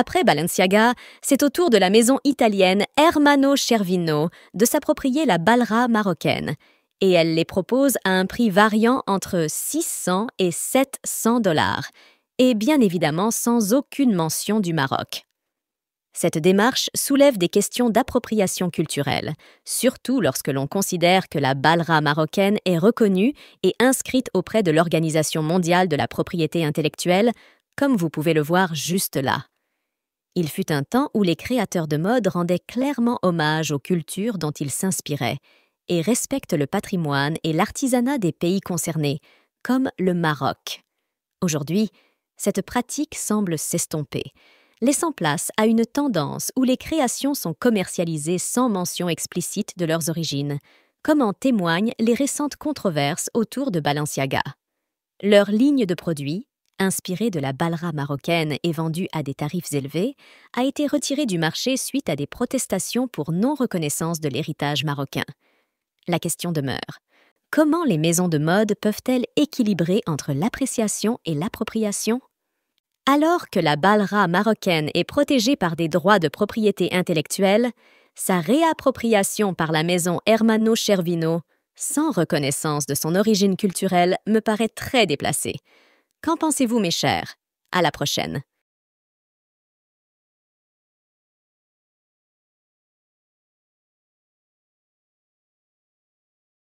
Après Balenciaga, c'est au tour de la maison italienne Hermano Cervino de s'approprier la balra marocaine, et elle les propose à un prix variant entre 600 et 700 dollars, et bien évidemment sans aucune mention du Maroc. Cette démarche soulève des questions d'appropriation culturelle, surtout lorsque l'on considère que la balra marocaine est reconnue et inscrite auprès de l'Organisation mondiale de la propriété intellectuelle, comme vous pouvez le voir juste là. Il fut un temps où les créateurs de mode rendaient clairement hommage aux cultures dont ils s'inspiraient et respectent le patrimoine et l'artisanat des pays concernés, comme le Maroc. Aujourd'hui, cette pratique semble s'estomper, laissant place à une tendance où les créations sont commercialisées sans mention explicite de leurs origines, comme en témoignent les récentes controverses autour de Balenciaga. Leur ligne de produits, inspirée de la balra marocaine et vendue à des tarifs élevés, a été retirée du marché suite à des protestations pour non-reconnaissance de l'héritage marocain. La question demeure. Comment les maisons de mode peuvent-elles équilibrer entre l'appréciation et l'appropriation Alors que la balra marocaine est protégée par des droits de propriété intellectuelle, sa réappropriation par la maison Hermano Chervino, sans reconnaissance de son origine culturelle, me paraît très déplacée. Qu'en pensez-vous, mes chers À la prochaine.